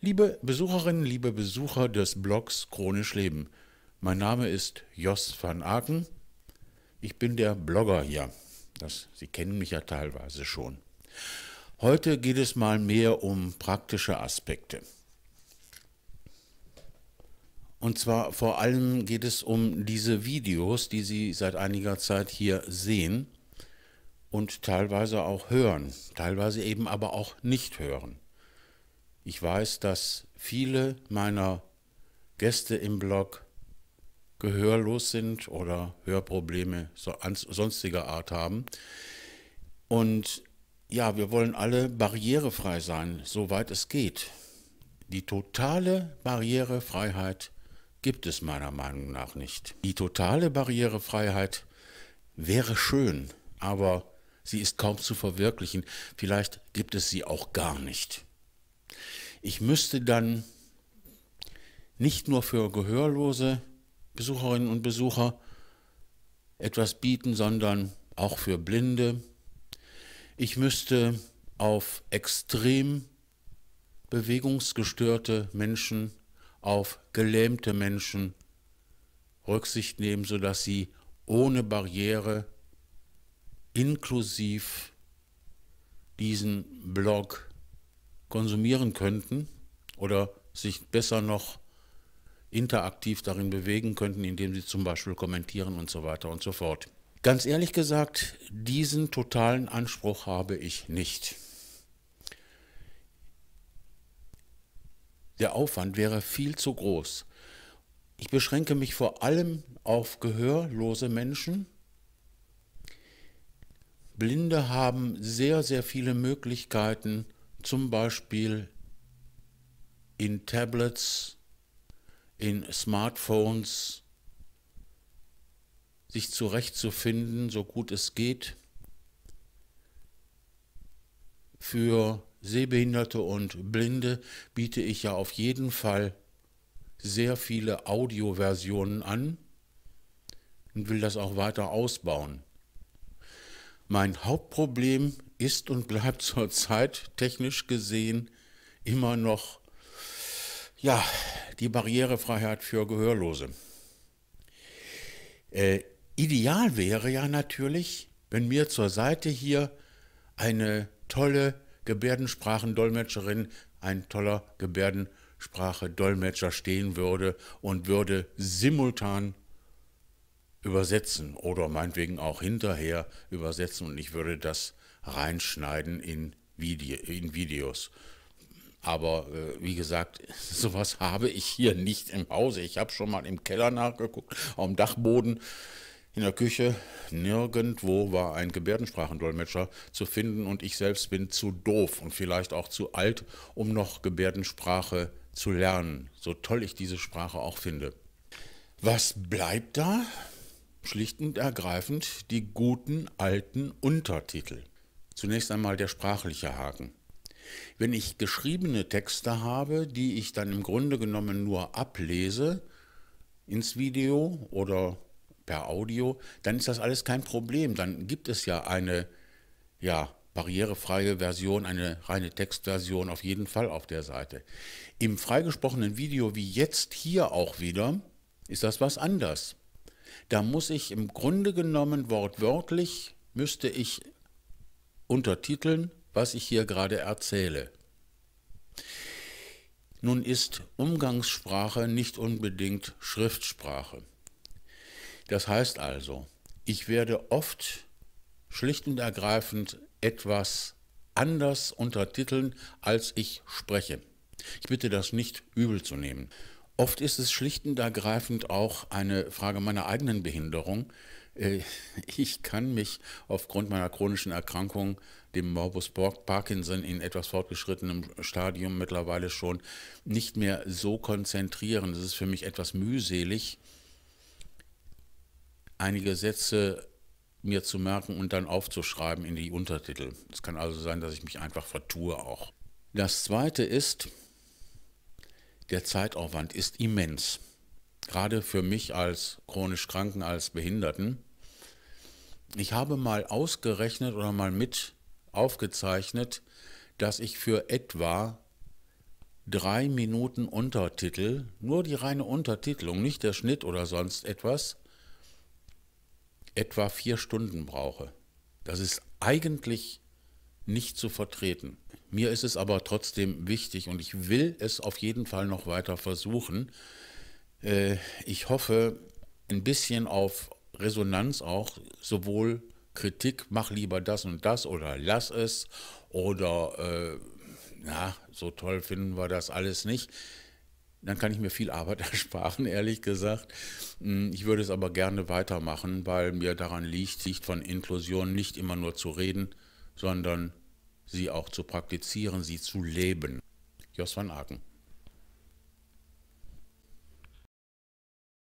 Liebe Besucherinnen, liebe Besucher des Blogs Chronisch Leben, mein Name ist Jos van Aken. Ich bin der Blogger hier. Das, Sie kennen mich ja teilweise schon. Heute geht es mal mehr um praktische Aspekte. Und zwar vor allem geht es um diese Videos, die Sie seit einiger Zeit hier sehen und teilweise auch hören, teilweise eben aber auch nicht hören. Ich weiß, dass viele meiner Gäste im Blog gehörlos sind oder Hörprobleme sonstiger Art haben. Und ja, wir wollen alle barrierefrei sein, soweit es geht. Die totale Barrierefreiheit gibt es meiner Meinung nach nicht. Die totale Barrierefreiheit wäre schön, aber sie ist kaum zu verwirklichen. Vielleicht gibt es sie auch gar nicht. Ich müsste dann nicht nur für gehörlose Besucherinnen und Besucher etwas bieten, sondern auch für Blinde. Ich müsste auf extrem bewegungsgestörte Menschen, auf gelähmte Menschen Rücksicht nehmen, sodass sie ohne Barriere inklusiv diesen Blog konsumieren könnten oder sich besser noch interaktiv darin bewegen könnten, indem sie zum Beispiel kommentieren und so weiter und so fort. Ganz ehrlich gesagt, diesen totalen Anspruch habe ich nicht. Der Aufwand wäre viel zu groß. Ich beschränke mich vor allem auf gehörlose Menschen. Blinde haben sehr, sehr viele Möglichkeiten, zum Beispiel in Tablets, in Smartphones, sich zurechtzufinden, so gut es geht, für Sehbehinderte und Blinde biete ich ja auf jeden Fall sehr viele Audioversionen an und will das auch weiter ausbauen. Mein Hauptproblem ist und bleibt zurzeit technisch gesehen immer noch ja, die Barrierefreiheit für Gehörlose. Äh, ideal wäre ja natürlich, wenn mir zur Seite hier eine tolle Gebärdensprachendolmetscherin, ein toller Gebärdensprachendolmetscher stehen würde und würde simultan übersetzen oder meinetwegen auch hinterher übersetzen und ich würde das reinschneiden in, Video, in Videos. Aber äh, wie gesagt, sowas habe ich hier nicht im Hause. Ich habe schon mal im Keller nachgeguckt, am Dachboden, in der Küche. Nirgendwo war ein Gebärdensprachendolmetscher zu finden und ich selbst bin zu doof und vielleicht auch zu alt, um noch Gebärdensprache zu lernen, so toll ich diese Sprache auch finde. Was bleibt da? schlicht und ergreifend die guten alten Untertitel. Zunächst einmal der sprachliche Haken. Wenn ich geschriebene Texte habe, die ich dann im Grunde genommen nur ablese ins Video oder per Audio, dann ist das alles kein Problem. Dann gibt es ja eine ja, barrierefreie Version, eine reine Textversion auf jeden Fall auf der Seite. Im freigesprochenen Video, wie jetzt hier auch wieder, ist das was anders. Da muss ich im Grunde genommen wortwörtlich, müsste ich untertiteln, was ich hier gerade erzähle. Nun ist Umgangssprache nicht unbedingt Schriftsprache. Das heißt also, ich werde oft schlicht und ergreifend etwas anders untertiteln, als ich spreche. Ich bitte das nicht übel zu nehmen. Oft ist es schlicht und ergreifend auch eine Frage meiner eigenen Behinderung. Äh, ich kann mich aufgrund meiner chronischen Erkrankung, dem Morbus Parkinson in etwas fortgeschrittenem Stadium mittlerweile schon, nicht mehr so konzentrieren. Das ist für mich etwas mühselig, einige Sätze mir zu merken und dann aufzuschreiben in die Untertitel. Es kann also sein, dass ich mich einfach vertue auch. Das Zweite ist, der Zeitaufwand ist immens. Gerade für mich als chronisch Kranken, als Behinderten. Ich habe mal ausgerechnet oder mal mit aufgezeichnet, dass ich für etwa drei Minuten Untertitel, nur die reine Untertitelung, nicht der Schnitt oder sonst etwas, etwa vier Stunden brauche. Das ist eigentlich nicht zu vertreten. Mir ist es aber trotzdem wichtig und ich will es auf jeden Fall noch weiter versuchen. Äh, ich hoffe ein bisschen auf Resonanz auch, sowohl Kritik, mach lieber das und das oder lass es oder äh, na, so toll finden wir das alles nicht dann kann ich mir viel Arbeit ersparen, ehrlich gesagt. Hm, ich würde es aber gerne weitermachen, weil mir daran liegt, Sicht von Inklusion nicht immer nur zu reden, sondern sie auch zu praktizieren, sie zu leben. Jos van Aken.